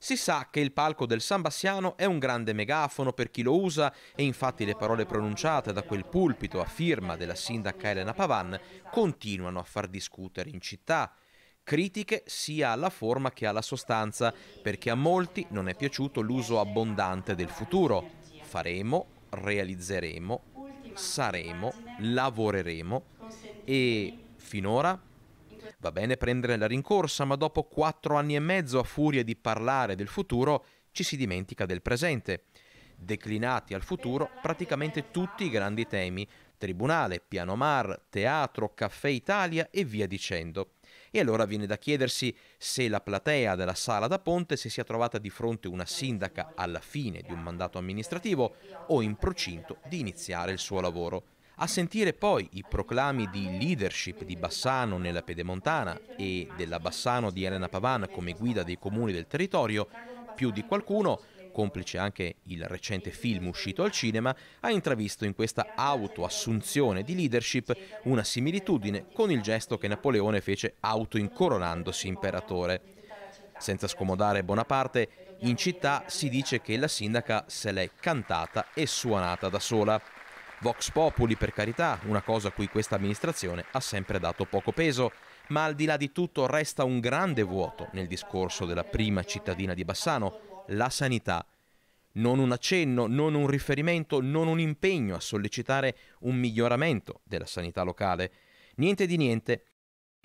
Si sa che il palco del San Bassiano è un grande megafono per chi lo usa e infatti le parole pronunciate da quel pulpito a firma della sindaca Elena Pavan continuano a far discutere in città. Critiche sia alla forma che alla sostanza, perché a molti non è piaciuto l'uso abbondante del futuro. Faremo, realizzeremo, saremo, lavoreremo e finora Va bene prendere la rincorsa, ma dopo quattro anni e mezzo a furia di parlare del futuro ci si dimentica del presente. Declinati al futuro praticamente tutti i grandi temi, tribunale, piano mar, teatro, caffè Italia e via dicendo. E allora viene da chiedersi se la platea della sala da ponte si sia trovata di fronte una sindaca alla fine di un mandato amministrativo o in procinto di iniziare il suo lavoro. A sentire poi i proclami di leadership di Bassano nella Pedemontana e della Bassano di Elena Pavan come guida dei comuni del territorio, più di qualcuno complice anche il recente film uscito al cinema, ha intravisto in questa autoassunzione di leadership una similitudine con il gesto che Napoleone fece autoincoronandosi imperatore. Senza scomodare Bonaparte, in città si dice che la sindaca se l'è cantata e suonata da sola. Vox Populi, per carità, una cosa a cui questa amministrazione ha sempre dato poco peso, ma al di là di tutto resta un grande vuoto nel discorso della prima cittadina di Bassano, la sanità. Non un accenno, non un riferimento, non un impegno a sollecitare un miglioramento della sanità locale. Niente di niente.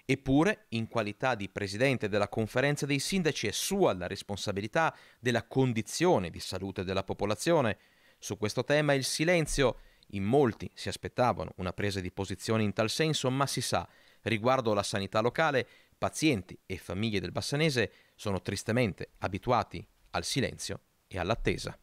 Eppure, in qualità di presidente della conferenza dei sindaci, è sua la responsabilità della condizione di salute della popolazione. Su questo tema il silenzio in molti si aspettavano una presa di posizione in tal senso, ma si sa, riguardo alla sanità locale, pazienti e famiglie del Bassanese sono tristemente abituati al silenzio e all'attesa.